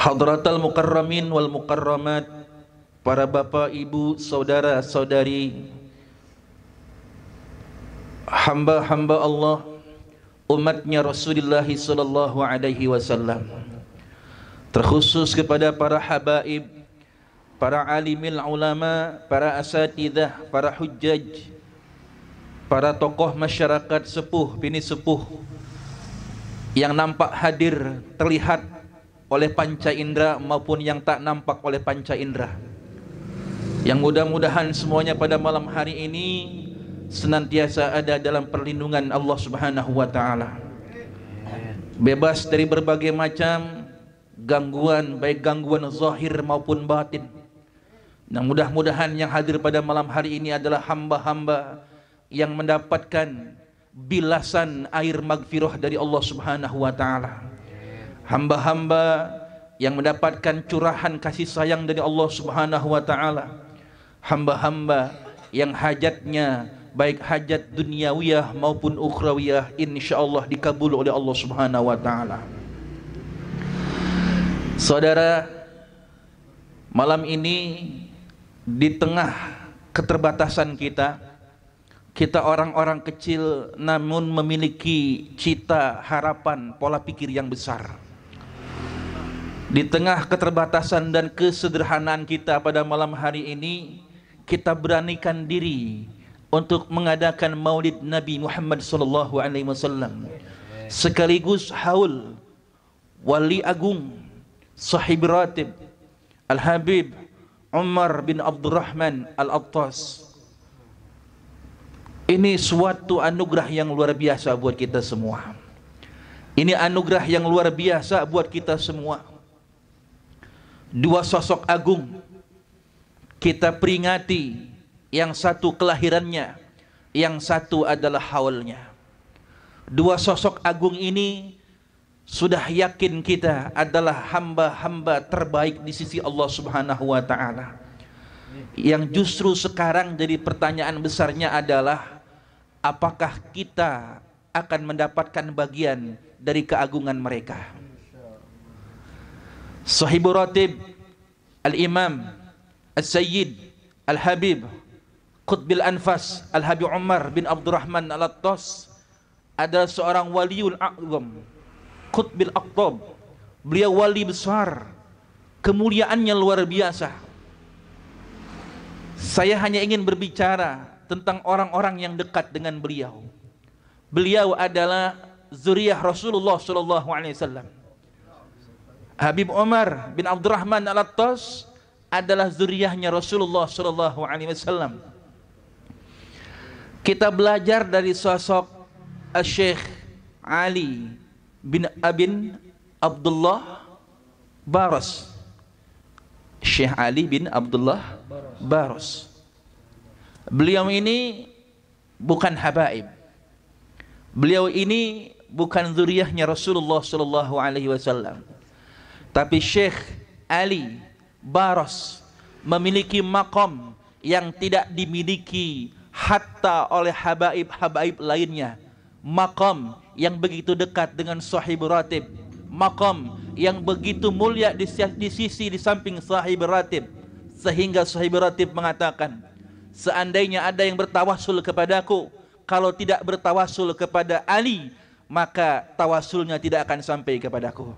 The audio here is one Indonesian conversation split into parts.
Hadratal Muqarramin wal Muqarramat Para bapa, ibu, saudara, saudari Hamba-hamba Allah Umatnya Rasulullah sallallahu Terkhusus kepada para habaib Para alimil ulama, para asatidah, para hujjaj Para tokoh masyarakat sepuh, pini sepuh Yang nampak hadir, terlihat oleh panca indera maupun yang tak nampak oleh panca indera. Yang mudah-mudahan semuanya pada malam hari ini senantiasa ada dalam perlindungan Allah Subhanahu wa taala. Bebas dari berbagai macam gangguan baik gangguan zahir maupun batin. Nah mudah-mudahan yang hadir pada malam hari ini adalah hamba-hamba yang mendapatkan bilasan air magfirah dari Allah Subhanahu wa taala. hamba-hamba yang mendapatkan curahan kasih sayang dari Allah Subhanahu wa taala. Hamba-hamba yang hajatnya baik hajat duniawiyah maupun ukhrawiyah insyaallah dikabul oleh Allah Subhanahu wa taala. Saudara, malam ini di tengah keterbatasan kita, kita orang-orang kecil namun memiliki cita, harapan, pola pikir yang besar Di tengah keterbatasan dan kesederhanaan kita pada malam hari ini kita beranikan diri untuk mengadakan Maulid Nabi Muhammad sallallahu alaihi wasallam sekaligus haul wali agung sahib ratib Al Habib Umar bin Abdul Rahman Al Attas ini suatu anugerah yang luar biasa buat kita semua. Ini anugerah yang luar biasa buat kita semua. dua sosok agung kita peringati yang satu kelahirannya yang satu adalah haulnya dua sosok agung ini sudah yakin kita adalah hamba-hamba terbaik di sisi Allah Subhanahu wa taala yang justru sekarang jadi pertanyaan besarnya adalah apakah kita akan mendapatkan bagian dari keagungan mereka Sahibu Ratib Al-Imam Al-Sayyid Al-Habib Qutbil Anfas Al-Habib Umar bin Abdurrahman Al-Attas adalah seorang waliul a'zam Qutbil Aqtab beliau wali besar kemuliaannya luar biasa saya hanya ingin berbicara tentang orang-orang yang dekat dengan beliau beliau adalah zuriyah Rasulullah sallallahu alaihi wasallam Habib Umar bin Abdurrahman Al-Attas adalah zuriyahnya Rasulullah Shallallahu alaihi wasallam. Kita belajar dari sosok Syekh Ali bin Abin Abdullah Baros. Syekh Ali bin Abdullah Baros. Beliau ini bukan habaib. Beliau ini bukan zuriyahnya Rasulullah Shallallahu alaihi wasallam tapi Syekh Ali Baros memiliki makom yang tidak dimiliki hatta oleh habaib-habaib lainnya. Makom yang begitu dekat dengan sahib ratib. Makom yang begitu mulia di sisi di samping sahib ratib. Sehingga sahib ratib mengatakan, Seandainya ada yang bertawasul kepadaku, kalau tidak bertawasul kepada Ali, maka tawasulnya tidak akan sampai kepadaku.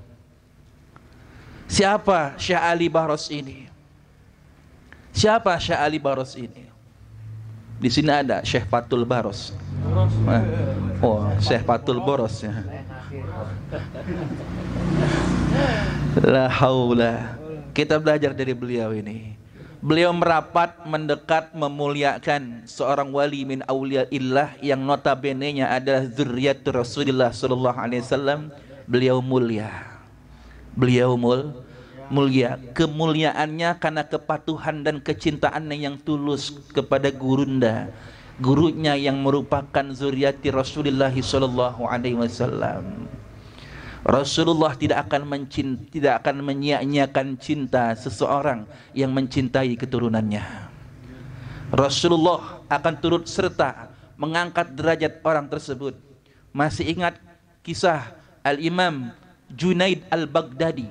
Siapa Syekh Ali Bahros ini? Siapa Syekh Ali Bahros ini? Di sini ada Syekh Patul Baros. Eh, oh, Syekh Patul Boros ya. La haula. Kita belajar dari beliau ini. Beliau merapat, mendekat, memuliakan seorang wali min aulia illah yang notabene-nya adalah zuriat Rasulullah sallallahu alaihi wasallam. Beliau mulia beliau mul mulia kemuliaannya karena kepatuhan dan kecintaannya yang tulus kepada gurunda gurunya yang merupakan zuriati Rasulullah sallallahu alaihi wasallam Rasulullah tidak akan mencinta, tidak akan menyia-nyiakan cinta seseorang yang mencintai keturunannya. Rasulullah akan turut serta mengangkat derajat orang tersebut. Masih ingat kisah Al-Imam Junaid al-Baghdadi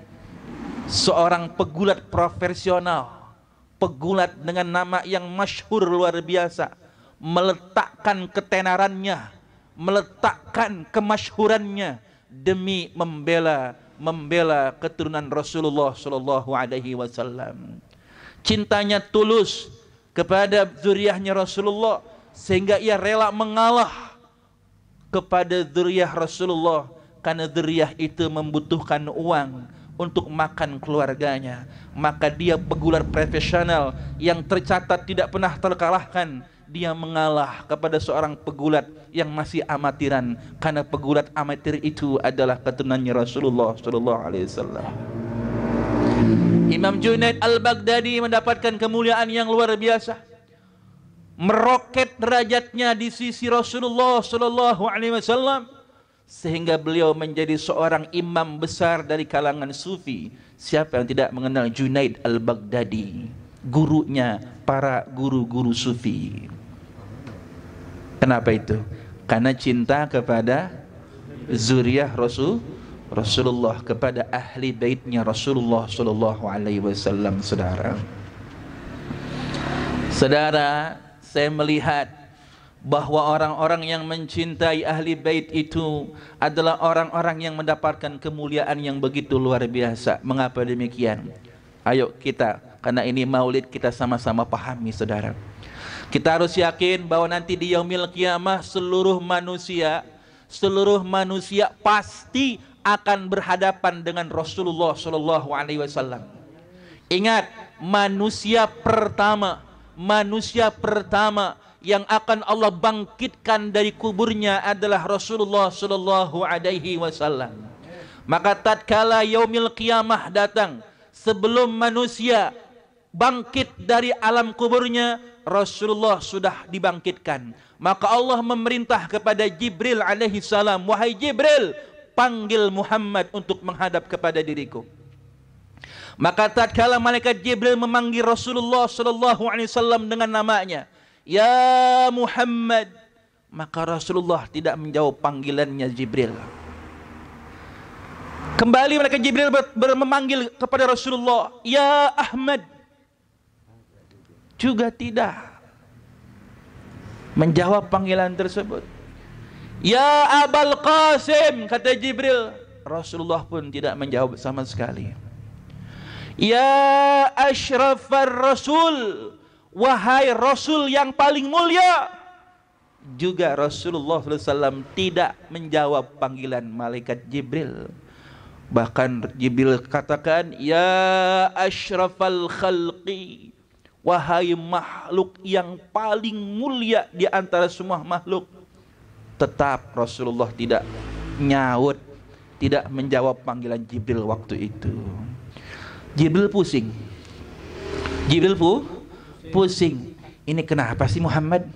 seorang pegulat profesional pegulat dengan nama yang masyhur luar biasa meletakkan ketenarannya meletakkan kemasyhurannya demi membela membela keturunan Rasulullah sallallahu alaihi wasallam cintanya tulus kepada zuriahnya Rasulullah sehingga ia rela mengalah kepada zuriah Rasulullah karena zuriyah itu membutuhkan uang untuk makan keluarganya maka dia pegulat profesional yang tercatat tidak pernah terkalahkan dia mengalah kepada seorang pegulat yang masih amatiran karena pegulat amatir itu adalah keturunannya Rasulullah sallallahu alaihi wasallam. Imam Junaid Al-Baghdadi mendapatkan kemuliaan yang luar biasa. Meroket derajatnya di sisi Rasulullah sallallahu alaihi wasallam sehingga beliau menjadi seorang imam besar dari kalangan sufi. Siapa yang tidak mengenal Junaid al-Baghdadi, gurunya para guru-guru sufi. Kenapa itu? Karena cinta kepada zuriyah Rasul Rasulullah kepada ahli baitnya Rasulullah sallallahu alaihi wasallam saudara. Saudara, saya melihat bahwa orang-orang yang mencintai ahli bait itu adalah orang-orang yang mendapatkan kemuliaan yang begitu luar biasa. Mengapa demikian? Ayo kita, karena ini maulid kita sama-sama pahami saudara. Kita harus yakin bahwa nanti di yaumil kiamah seluruh manusia, seluruh manusia pasti akan berhadapan dengan Rasulullah Shallallahu Alaihi Wasallam. Ingat, manusia pertama, manusia pertama yang akan Allah bangkitkan dari kuburnya adalah Rasulullah sallallahu alaihi wasallam. Maka tatkala yaumil qiyamah datang, sebelum manusia bangkit dari alam kuburnya, Rasulullah sudah dibangkitkan. Maka Allah memerintah kepada Jibril alaihi salam, "Wahai Jibril, panggil Muhammad untuk menghadap kepada diriku." Maka tatkala malaikat Jibril memanggil Rasulullah sallallahu alaihi wasallam dengan namanya, Ya Muhammad Maka Rasulullah tidak menjawab panggilannya Jibril Kembali mereka Jibril memanggil kepada Rasulullah Ya Ahmad Juga tidak Menjawab panggilan tersebut Ya Abul Qasim Kata Jibril Rasulullah pun tidak menjawab sama sekali Ya Ashrafar Rasul wahai Rasul yang paling mulia. Juga Rasulullah SAW tidak menjawab panggilan malaikat Jibril. Bahkan Jibril katakan, Ya ashrafal khalqi. Wahai makhluk yang paling mulia di antara semua makhluk. Tetap Rasulullah tidak nyaut, tidak menjawab panggilan Jibril waktu itu. Jibril pusing. Jibril pu pusing ini kenapa sih Muhammad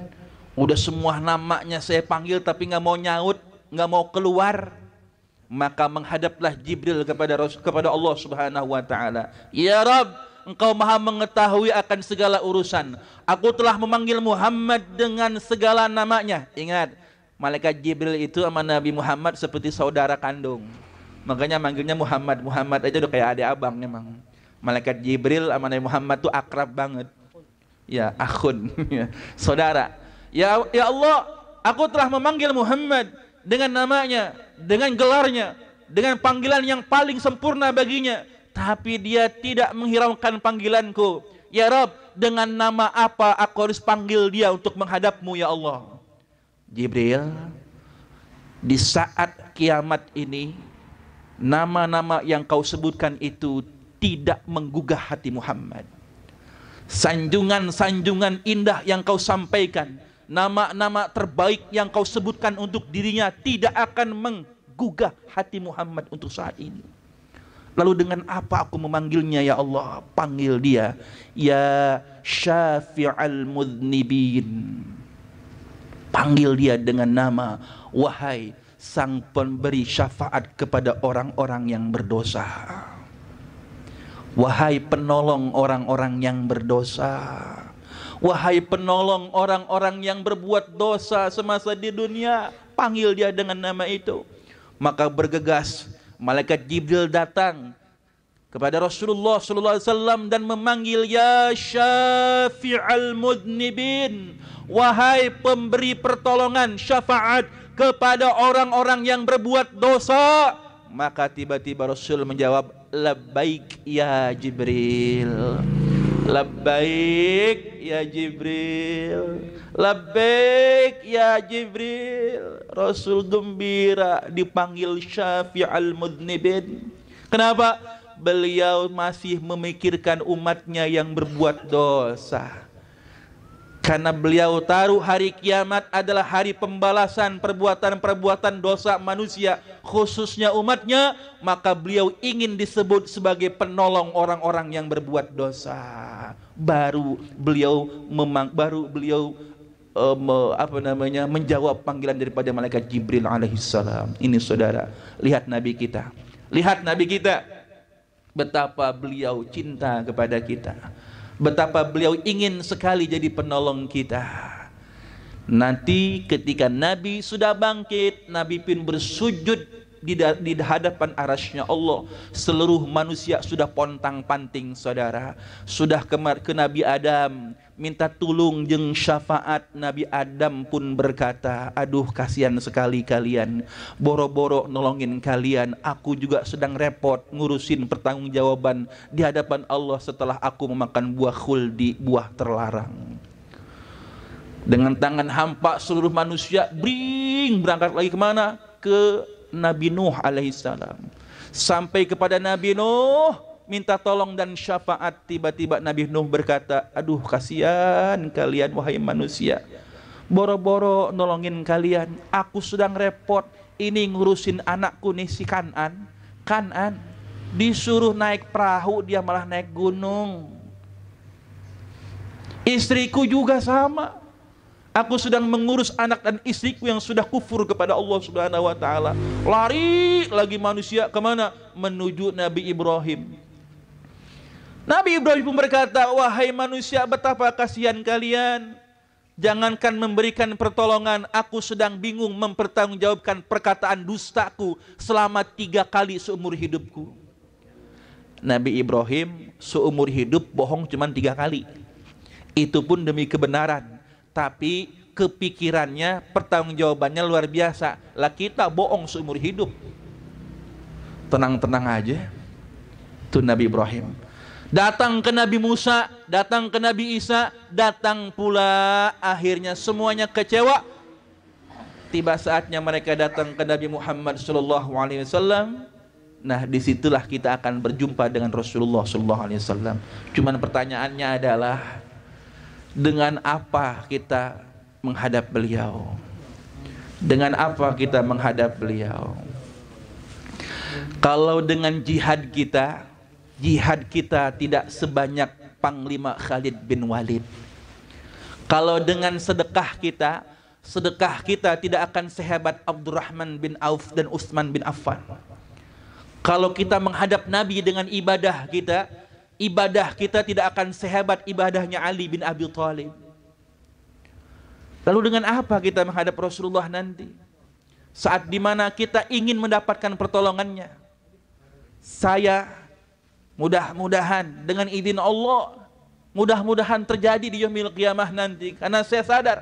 udah semua namanya saya panggil tapi nggak mau nyaut nggak mau keluar maka menghadaplah Jibril kepada Rasul, kepada Allah Subhanahu wa taala ya Rabb Engkau maha mengetahui akan segala urusan. Aku telah memanggil Muhammad dengan segala namanya. Ingat, malaikat Jibril itu sama Nabi Muhammad seperti saudara kandung. Makanya manggilnya Muhammad. Muhammad aja udah kayak adik abang memang. Malaikat Jibril sama Nabi Muhammad tuh akrab banget ya akhun ya, saudara ya ya Allah aku telah memanggil Muhammad dengan namanya dengan gelarnya dengan panggilan yang paling sempurna baginya tapi dia tidak menghiraukan panggilanku ya Rob dengan nama apa aku harus panggil dia untuk menghadapmu ya Allah Jibril di saat kiamat ini nama-nama yang kau sebutkan itu tidak menggugah hati Muhammad sanjungan-sanjungan indah yang kau sampaikan, nama-nama terbaik yang kau sebutkan untuk dirinya tidak akan menggugah hati Muhammad untuk saat ini. Lalu dengan apa aku memanggilnya ya Allah? Panggil dia ya Syafi'al Mudnibin. Panggil dia dengan nama wahai sang pemberi syafaat kepada orang-orang yang berdosa. Wahai penolong orang-orang yang berdosa Wahai penolong orang-orang yang berbuat dosa semasa di dunia Panggil dia dengan nama itu Maka bergegas Malaikat Jibril datang kepada Rasulullah sallallahu alaihi wasallam dan memanggil ya syafi'al mudnibin wahai pemberi pertolongan syafaat kepada orang-orang yang berbuat dosa maka tiba-tiba Rasul menjawab labbaik ya Jibril labbaik ya Jibril labbaik ya Jibril Rasul gembira dipanggil al Mudnibin kenapa beliau masih memikirkan umatnya yang berbuat dosa karena beliau taruh hari kiamat adalah hari pembalasan perbuatan-perbuatan dosa manusia, khususnya umatnya, maka beliau ingin disebut sebagai penolong orang-orang yang berbuat dosa. Baru beliau memang baru beliau um, apa namanya menjawab panggilan daripada malaikat Jibril alaihissalam. Ini saudara, lihat nabi kita. Lihat nabi kita betapa beliau cinta kepada kita betapa beliau ingin sekali jadi penolong kita. Nanti ketika Nabi sudah bangkit, Nabi pun bersujud di, di hadapan arasnya Allah. Seluruh manusia sudah pontang panting saudara. Sudah ke, ke Nabi Adam, minta tulung jeng syafaat Nabi Adam pun berkata aduh kasihan sekali kalian boro-boro nolongin kalian aku juga sedang repot ngurusin pertanggungjawaban di hadapan Allah setelah aku memakan buah khuldi buah terlarang dengan tangan hampa seluruh manusia bring berangkat lagi kemana ke Nabi Nuh alaihissalam sampai kepada Nabi Nuh minta tolong dan syafaat tiba-tiba Nabi Nuh berkata aduh kasihan kalian wahai manusia boro-boro nolongin kalian aku sedang repot ini ngurusin anakku nih si Kanan Kanan disuruh naik perahu dia malah naik gunung istriku juga sama Aku sedang mengurus anak dan istriku yang sudah kufur kepada Allah Subhanahu wa taala. Lari lagi manusia kemana? Menuju Nabi Ibrahim. Nabi Ibrahim pun berkata, "Wahai manusia, betapa kasihan kalian. Jangankan memberikan pertolongan, aku sedang bingung mempertanggungjawabkan perkataan dustaku selama tiga kali seumur hidupku." Nabi Ibrahim seumur hidup bohong cuma tiga kali. Itu pun demi kebenaran. Tapi kepikirannya, pertanggungjawabannya luar biasa. Lah kita bohong seumur hidup. Tenang-tenang aja. Itu Nabi Ibrahim Datang ke Nabi Musa, datang ke Nabi Isa, datang pula akhirnya semuanya kecewa. Tiba saatnya mereka datang ke Nabi Muhammad Shallallahu Alaihi Wasallam. Nah, disitulah kita akan berjumpa dengan Rasulullah Shallallahu Alaihi Wasallam. Cuman pertanyaannya adalah dengan apa kita menghadap beliau? Dengan apa kita menghadap beliau? Kalau dengan jihad kita, jihad kita tidak sebanyak Panglima Khalid bin Walid. Kalau dengan sedekah kita, sedekah kita tidak akan sehebat Abdurrahman bin Auf dan Utsman bin Affan. Kalau kita menghadap Nabi dengan ibadah kita, ibadah kita tidak akan sehebat ibadahnya Ali bin Abi Thalib. Lalu dengan apa kita menghadap Rasulullah nanti? Saat dimana kita ingin mendapatkan pertolongannya. Saya Mudah-mudahan dengan izin Allah Mudah-mudahan terjadi di Yomil Qiyamah nanti Karena saya sadar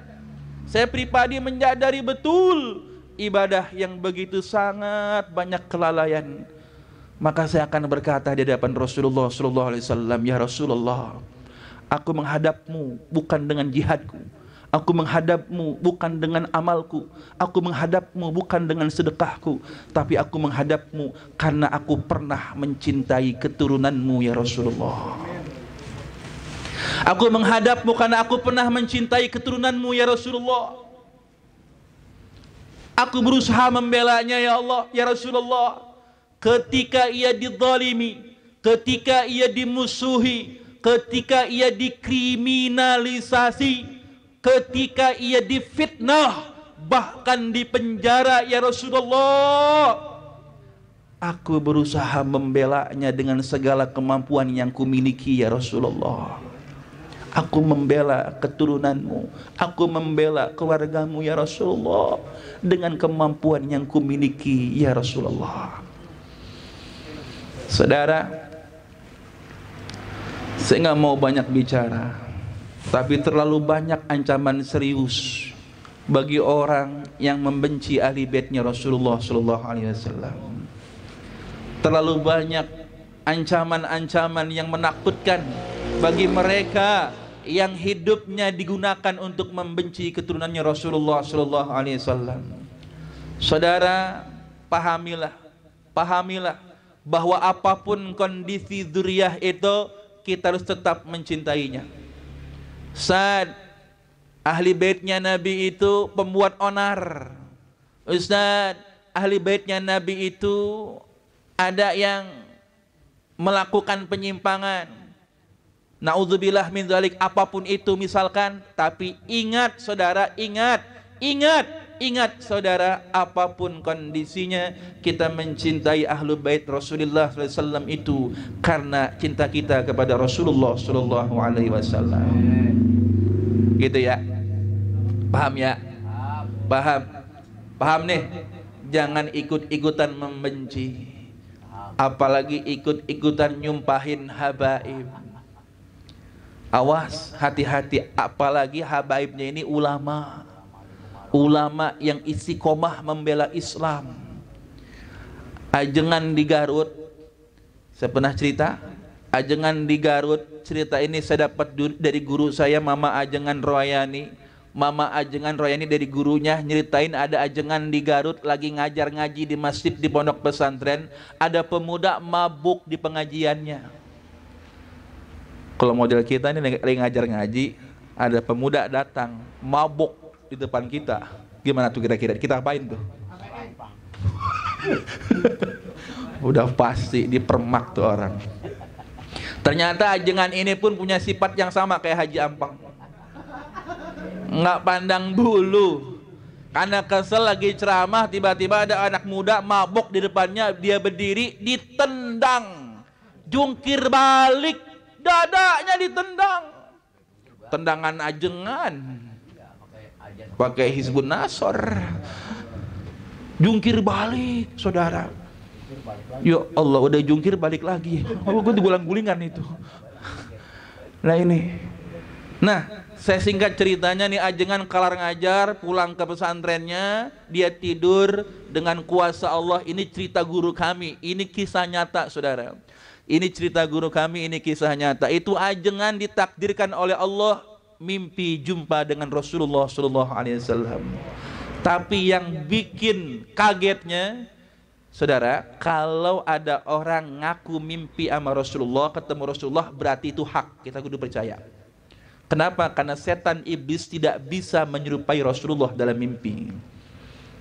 Saya pribadi menjadari betul Ibadah yang begitu sangat banyak kelalaian Maka saya akan berkata di hadapan Rasulullah SAW Ya Rasulullah Aku menghadapmu bukan dengan jihadku Aku menghadapmu bukan dengan amalku. Aku menghadapmu bukan dengan sedekahku. Tapi aku menghadapmu karena aku pernah mencintai keturunanmu ya Rasulullah. Aku menghadapmu karena aku pernah mencintai keturunanmu ya Rasulullah. Aku berusaha membelanya ya Allah ya Rasulullah. Ketika ia didolimi, ketika ia dimusuhi, ketika ia dikriminalisasi, ketika ia difitnah bahkan di penjara ya Rasulullah aku berusaha membelanya dengan segala kemampuan yang kumiliki ya Rasulullah aku membela keturunanmu aku membela keluargamu ya Rasulullah dengan kemampuan yang kumiliki ya Rasulullah saudara saya nggak mau banyak bicara tapi terlalu banyak ancaman serius bagi orang yang membenci ahli baitnya Rasulullah sallallahu alaihi wasallam. Terlalu banyak ancaman-ancaman yang menakutkan bagi mereka yang hidupnya digunakan untuk membenci keturunannya Rasulullah sallallahu alaihi wasallam. Saudara, pahamilah, pahamilah bahwa apapun kondisi duriah itu kita harus tetap mencintainya. Ustaz, ahli baitnya Nabi itu pembuat onar. Ustaz, ahli baitnya Nabi itu ada yang melakukan penyimpangan. Nauzubillah min zalik apapun itu misalkan, tapi ingat saudara, ingat, ingat ingat saudara, apapun kondisinya, kita mencintai ahlu bait Rasulullah SAW itu karena cinta kita kepada Rasulullah SAW Alaihi Gitu ya, paham ya? Paham, paham nih. Jangan ikut-ikutan membenci, apalagi ikut-ikutan nyumpahin habaib. Awas, hati-hati, apalagi habaibnya ini ulama ulama yang isi istiqomah membela Islam ajengan di Garut saya pernah cerita ajengan di Garut cerita ini saya dapat dari guru saya Mama Ajengan Royani Mama Ajengan Royani dari gurunya nyeritain ada ajengan di Garut lagi ngajar ngaji di masjid di pondok pesantren ada pemuda mabuk di pengajiannya kalau model kita ini lagi ngajar ngaji ada pemuda datang mabuk di depan kita. Gimana tuh kira-kira? Kita apain tuh? Udah pasti dipermak tuh orang. Ternyata ajengan ini pun punya sifat yang sama kayak Haji Ampang. Nggak pandang bulu. Karena kesel lagi ceramah, tiba-tiba ada anak muda mabuk di depannya, dia berdiri, ditendang. Jungkir balik, dadanya ditendang. Tendangan ajengan pakai Hizbun Nasor jungkir balik saudara ya Allah udah jungkir balik lagi oh gue digulang-gulingan itu nah ini nah saya singkat ceritanya nih ajengan kalar ngajar pulang ke pesantrennya dia tidur dengan kuasa Allah ini cerita guru kami ini kisah nyata saudara ini cerita guru kami ini kisah nyata itu ajengan ditakdirkan oleh Allah mimpi jumpa dengan Rasulullah Shallallahu Alaihi Wasallam. Tapi yang bikin kagetnya, saudara, kalau ada orang ngaku mimpi sama Rasulullah, ketemu Rasulullah, berarti itu hak. Kita kudu percaya. Kenapa? Karena setan iblis tidak bisa menyerupai Rasulullah dalam mimpi.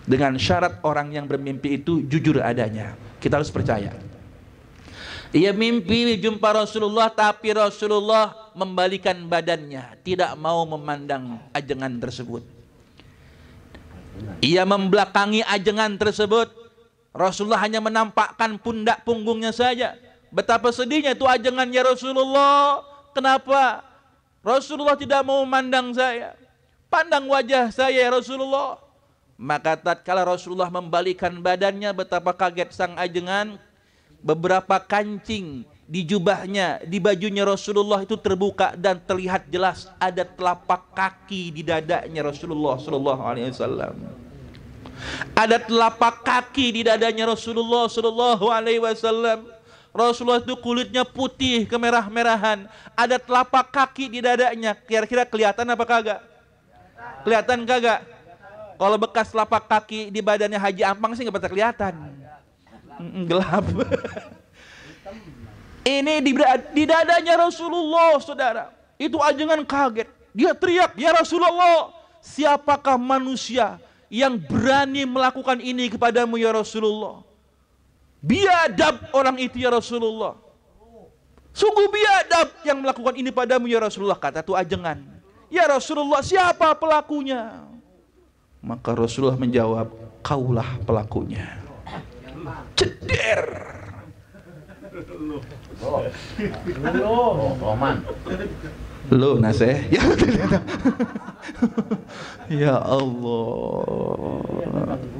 Dengan syarat orang yang bermimpi itu jujur adanya. Kita harus percaya. Ia mimpi jumpa Rasulullah, tapi Rasulullah membalikan badannya, tidak mau memandang ajengan tersebut. Ia membelakangi ajengan tersebut. Rasulullah hanya menampakkan pundak punggungnya saja. Betapa sedihnya itu ya Rasulullah. Kenapa? Rasulullah tidak mau memandang saya. Pandang wajah saya ya Rasulullah. Maka tatkala Rasulullah membalikan badannya betapa kaget sang ajengan beberapa kancing di jubahnya, di bajunya Rasulullah itu terbuka dan terlihat jelas ada telapak kaki di dadanya Rasulullah Sallallahu Alaihi Wasallam. Ada telapak kaki di dadanya Rasulullah Sallallahu Alaihi Wasallam. Rasulullah itu kulitnya putih kemerah-merahan. Ada telapak kaki di dadanya. Kira-kira kelihatan apa kagak? Kelihatan kagak? Kalau bekas telapak kaki di badannya Haji Ampang sih nggak pernah kelihatan. Gelap. Ini di, di dadanya Rasulullah, saudara. Itu ajengan kaget. Dia teriak, ya Rasulullah, siapakah manusia yang berani melakukan ini kepadamu ya Rasulullah? Biadab orang itu ya Rasulullah. Sungguh biadab yang melakukan ini padamu ya Rasulullah, kata itu ajengan. Ya Rasulullah, siapa pelakunya? Maka Rasulullah menjawab, kaulah pelakunya. Ceder lu Roman. Eh. Ya. ya Allah.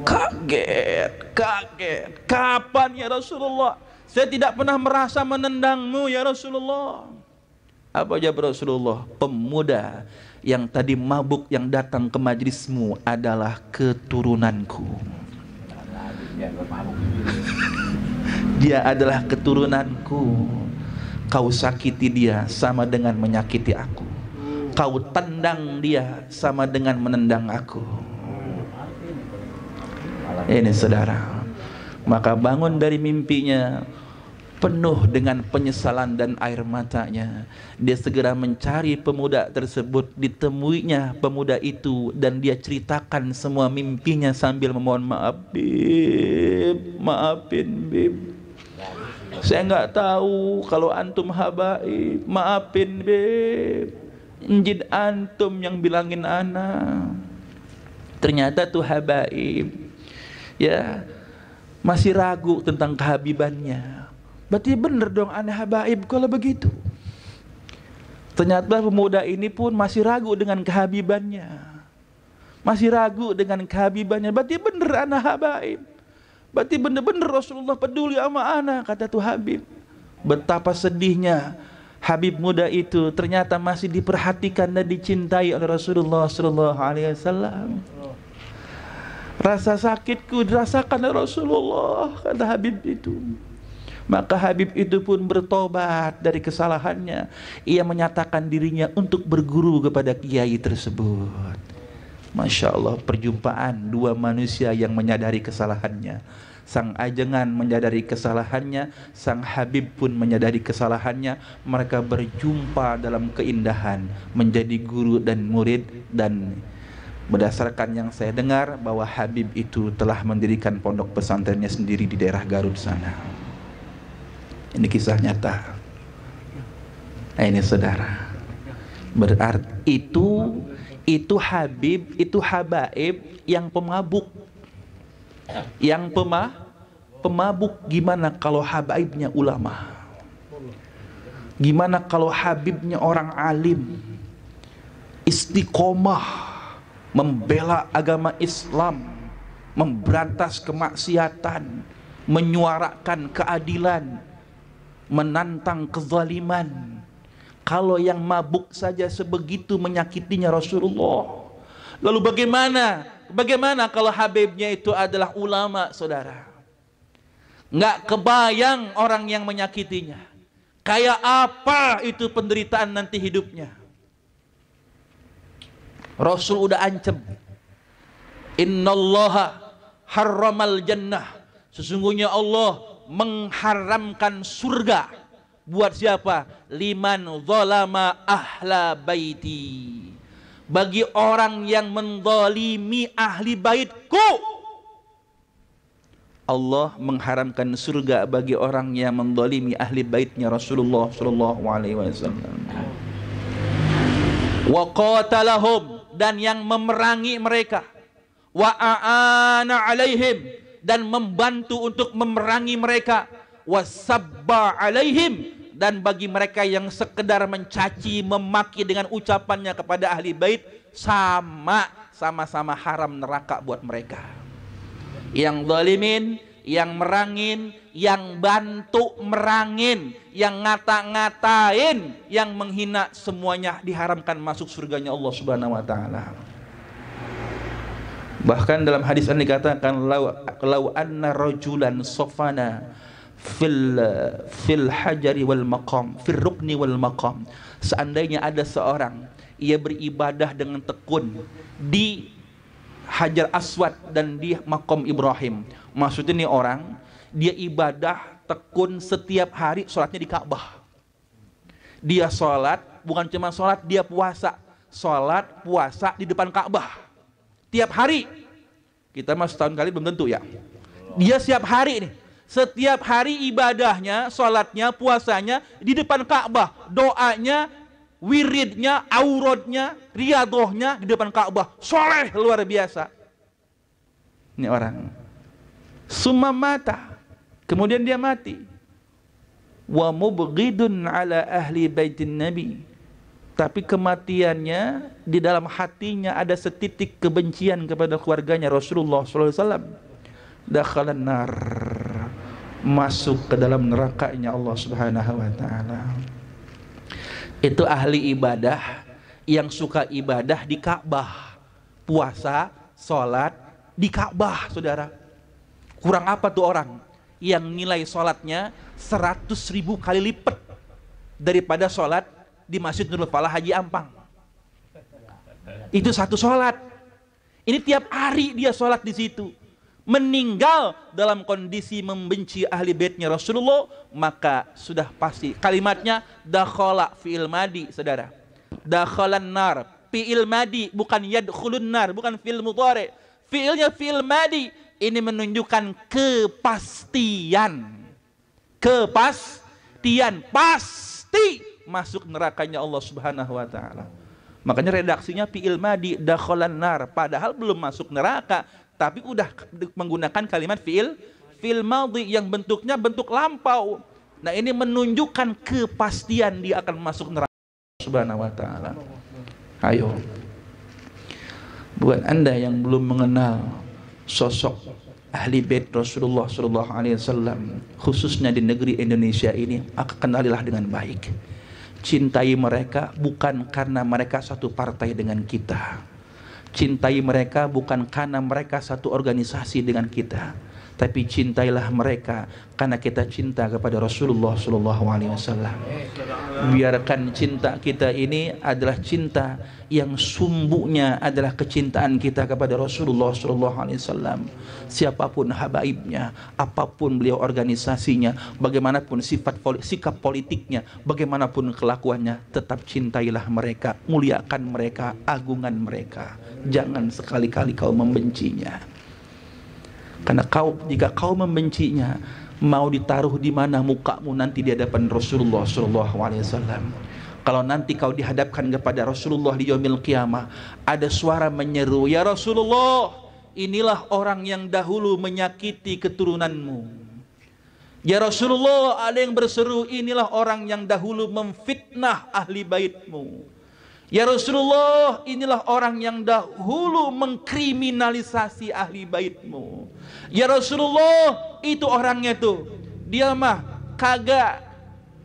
Kaget, kaget. Kapan ya Rasulullah? Saya tidak pernah merasa menendangmu ya Rasulullah. Apa jawab Rasulullah? Pemuda yang tadi mabuk yang datang ke majlismu adalah keturunanku dia adalah keturunanku kau sakiti dia sama dengan menyakiti aku kau tendang dia sama dengan menendang aku ini saudara maka bangun dari mimpinya penuh dengan penyesalan dan air matanya dia segera mencari pemuda tersebut ditemuinya pemuda itu dan dia ceritakan semua mimpinya sambil memohon maaf bib maafin bib saya nggak tahu kalau antum habaib, maafin be Njid antum yang bilangin ana. Ternyata tuh habaib. Ya, masih ragu tentang kehabibannya. Berarti bener dong ana habaib kalau begitu. Ternyata pemuda ini pun masih ragu dengan kehabibannya. Masih ragu dengan kehabibannya. Berarti bener ana habaib. Berarti benar-benar Rasulullah peduli sama anak, kata tuh Habib. Betapa sedihnya Habib muda itu ternyata masih diperhatikan dan dicintai oleh Rasulullah Sallallahu Alaihi Wasallam. Rasa sakitku dirasakan oleh Rasulullah, kata Habib itu. Maka Habib itu pun bertobat dari kesalahannya. Ia menyatakan dirinya untuk berguru kepada kiai tersebut. Masya Allah perjumpaan dua manusia yang menyadari kesalahannya Sang Ajengan menyadari kesalahannya, Sang Habib pun menyadari kesalahannya. Mereka berjumpa dalam keindahan, menjadi guru dan murid dan berdasarkan yang saya dengar bahwa Habib itu telah mendirikan pondok pesantrennya sendiri di daerah Garut sana. Ini kisah nyata. Nah, ini saudara. Berarti itu itu habib, itu habaib yang pemabuk. Yang pema pemabuk gimana kalau habaibnya ulama? Gimana kalau habibnya orang alim? Istiqomah membela agama Islam, memberantas kemaksiatan, menyuarakan keadilan, menantang kezaliman, kalau yang mabuk saja sebegitu menyakitinya Rasulullah. Lalu bagaimana? Bagaimana kalau Habibnya itu adalah ulama, saudara? Nggak kebayang orang yang menyakitinya. Kayak apa itu penderitaan nanti hidupnya? Rasul udah ancam. Innallaha harramal jannah. Sesungguhnya Allah mengharamkan surga buat siapa? Liman zolama ahla baiti. Bagi orang yang mendolimi ahli baitku. Allah mengharamkan surga bagi orang yang mendolimi ahli baitnya Rasulullah Shallallahu Alaihi Wasallam. Wa qatalahum dan yang memerangi mereka wa aana alaihim dan membantu untuk memerangi mereka wasabba alaihim dan bagi mereka yang sekedar mencaci memaki dengan ucapannya kepada ahli bait sama sama-sama haram neraka buat mereka yang zalimin yang merangin yang bantu merangin yang ngata-ngatain yang menghina semuanya diharamkan masuk surganya Allah Subhanahu wa taala bahkan dalam hadis ini dikatakan lau lau anna rajulan sofana fil fil hajari wal maqam fil rukni wal maqam seandainya ada seorang ia beribadah dengan tekun di Hajar Aswad dan di makom Ibrahim maksudnya ini orang dia ibadah tekun setiap hari sholatnya di Ka'bah dia sholat bukan cuma sholat dia puasa sholat puasa di depan Ka'bah tiap hari kita mah setahun kali belum tentu ya dia siap hari nih setiap hari ibadahnya, sholatnya, puasanya di depan Ka'bah. Doanya, wiridnya, auratnya, riadohnya di depan Ka'bah. Soleh luar biasa. Ini orang. semua mata. Kemudian dia mati. Wa mubghidun ala ahli baitin nabi. Tapi kematiannya di dalam hatinya ada setitik kebencian kepada keluarganya Rasulullah SAW. Dakhalan nar masuk ke dalam nerakanya Allah Subhanahu wa taala. Itu ahli ibadah yang suka ibadah di Ka'bah. Puasa, sholat di Ka'bah, Saudara. Kurang apa tuh orang yang nilai sholatnya seratus ribu kali lipat daripada sholat di Masjid Nurul Falah Haji Ampang. Itu satu sholat. Ini tiap hari dia sholat di situ meninggal dalam kondisi membenci ahli baitnya Rasulullah, maka sudah pasti kalimatnya dakhala fi'il madi, Saudara. Dakhalan nar, fi'il madi bukan yadkhulun nar, bukan fi'il mudhari. Fi'ilnya fi'il madi ini menunjukkan kepastian. Kepastian pasti masuk nerakanya Allah Subhanahu wa taala. Makanya redaksinya fi'il madi dakhalan nar padahal belum masuk neraka tapi udah menggunakan kalimat fiil fiil madhi yang bentuknya bentuk lampau. Nah, ini menunjukkan kepastian dia akan masuk neraka Subhanahu wa taala. Ayo. Buat Anda yang belum mengenal sosok ahli bait Rasulullah sallallahu alaihi wasallam khususnya di negeri Indonesia ini, Akan kenalilah dengan baik. Cintai mereka bukan karena mereka satu partai dengan kita Cintai mereka bukan karena mereka satu organisasi dengan kita, tapi cintailah mereka karena kita cinta kepada Rasulullah Shallallahu Alaihi Wasallam. Biarkan cinta kita ini adalah cinta yang sumbunya adalah kecintaan kita kepada Rasulullah Shallallahu Alaihi Wasallam. Siapapun habaibnya, apapun beliau organisasinya, bagaimanapun sifat sikap politiknya, bagaimanapun kelakuannya, tetap cintailah mereka, muliakan mereka, agungan mereka jangan sekali-kali kau membencinya. Karena kau jika kau membencinya, mau ditaruh di mana mukamu nanti di hadapan Rasulullah Shallallahu Kalau nanti kau dihadapkan kepada Rasulullah di yaumil kiamah, ada suara menyeru, "Ya Rasulullah, inilah orang yang dahulu menyakiti keturunanmu." Ya Rasulullah, ada yang berseru, "Inilah orang yang dahulu memfitnah ahli baitmu." Ya Rasulullah, inilah orang yang dahulu mengkriminalisasi ahli baitmu. Ya Rasulullah, itu orangnya tuh. Dia mah kagak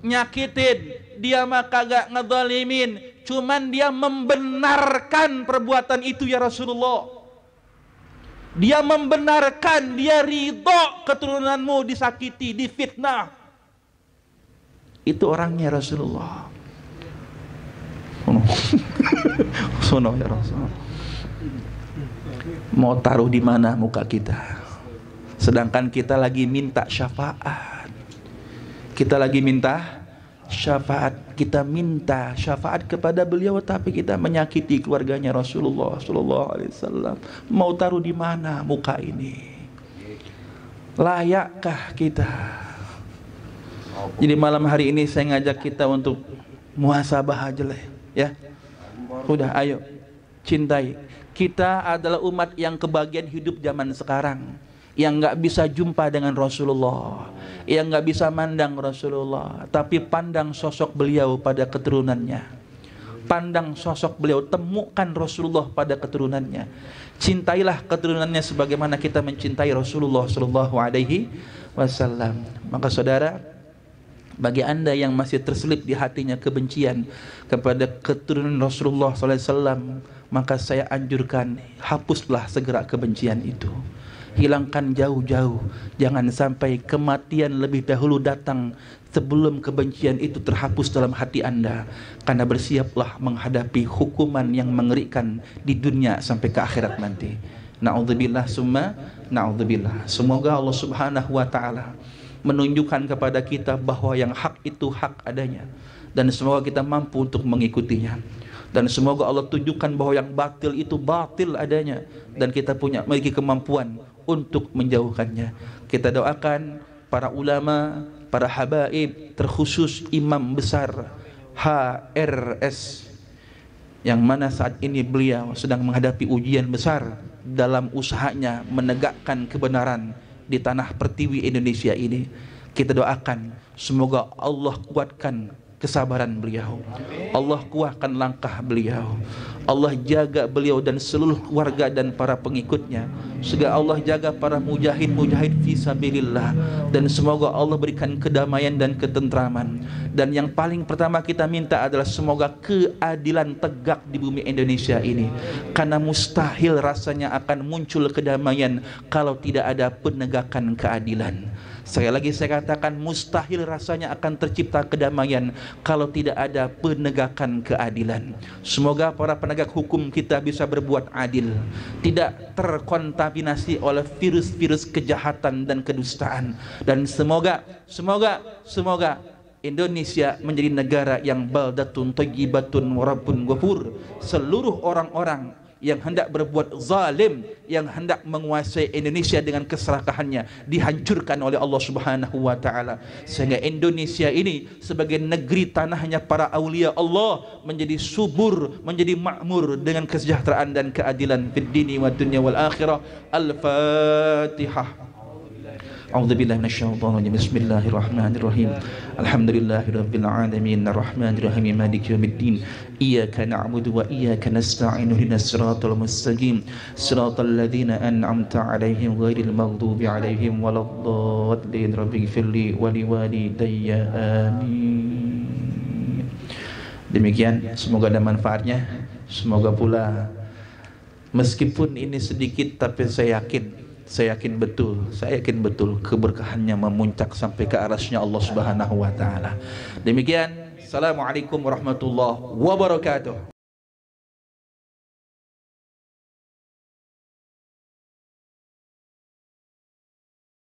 nyakitin, dia mah kagak ngedolimin. Cuman dia membenarkan perbuatan itu ya Rasulullah. Dia membenarkan, dia ridho keturunanmu disakiti, difitnah. Itu orangnya Rasulullah. Sono ya Rasul. Mau taruh di mana muka kita? Sedangkan kita lagi minta syafaat. Kita lagi minta syafaat. Kita minta syafaat kepada beliau tapi kita menyakiti keluarganya Rasulullah sallallahu alaihi wasallam. Mau taruh di mana muka ini? Layakkah kita? Jadi malam hari ini saya ngajak kita untuk muhasabah aja lah Ya. Udah ayo cintai. Kita adalah umat yang kebagian hidup zaman sekarang yang nggak bisa jumpa dengan Rasulullah, yang nggak bisa mandang Rasulullah, tapi pandang sosok beliau pada keturunannya. Pandang sosok beliau, temukan Rasulullah pada keturunannya. Cintailah keturunannya sebagaimana kita mencintai Rasulullah Shallallahu Alaihi Wasallam. Maka saudara, bagi anda yang masih terselip di hatinya kebencian kepada keturunan Rasulullah SAW, maka saya anjurkan hapuslah segera kebencian itu. Hilangkan jauh-jauh, jangan sampai kematian lebih dahulu datang sebelum kebencian itu terhapus dalam hati Anda karena bersiaplah menghadapi hukuman yang mengerikan di dunia sampai ke akhirat nanti. Na'udzubillah summa na'udzubillah. Semoga Allah Subhanahu wa taala menunjukkan kepada kita bahwa yang hak itu hak adanya dan semoga kita mampu untuk mengikutinya dan semoga Allah tunjukkan bahwa yang batil itu batil adanya dan kita punya memiliki kemampuan untuk menjauhkannya kita doakan para ulama para habaib terkhusus imam besar HRS yang mana saat ini beliau sedang menghadapi ujian besar dalam usahanya menegakkan kebenaran di tanah pertiwi Indonesia ini. Kita doakan semoga Allah kuatkan kesabaran beliau. Allah kuahkan langkah beliau. Allah jaga beliau dan seluruh keluarga dan para pengikutnya. Semoga Allah jaga para mujahid mujahid fi fisabilillah dan semoga Allah berikan kedamaian dan ketentraman. Dan yang paling pertama kita minta adalah semoga keadilan tegak di bumi Indonesia ini. Karena mustahil rasanya akan muncul kedamaian kalau tidak ada penegakan keadilan. Sekali lagi saya katakan mustahil rasanya akan tercipta kedamaian kalau tidak ada penegakan keadilan. Semoga para penegak hukum kita bisa berbuat adil, tidak terkontaminasi oleh virus-virus kejahatan dan kedustaan dan semoga semoga semoga Indonesia menjadi negara yang baldatun thayyibatun wa rabbun ghafur. Seluruh orang-orang yang hendak berbuat zalim yang hendak menguasai Indonesia dengan keserakahannya dihancurkan oleh Allah Subhanahu wa taala sehingga Indonesia ini sebagai negeri tanahnya para aulia Allah menjadi subur menjadi makmur dengan kesejahteraan dan keadilan di dini dan dunia wal akhirah al fatihah أعوذ بالله من الشيطان الرجيم بسم الله الرحمن الرحيم الحمد لله رب العالمين الرحمن الرحيم مالك يوم الدين إياك نعبد وإياك نستعين اهدنا الصراط المستقيم صراط الذين Demikian, semoga ada manfaatnya. Semoga pula, meskipun ini sedikit, tapi saya yakin saya yakin betul, saya yakin betul keberkahannya memuncak sampai ke arasnya Allah Subhanahu wa taala. Demikian, Assalamualaikum warahmatullahi wabarakatuh.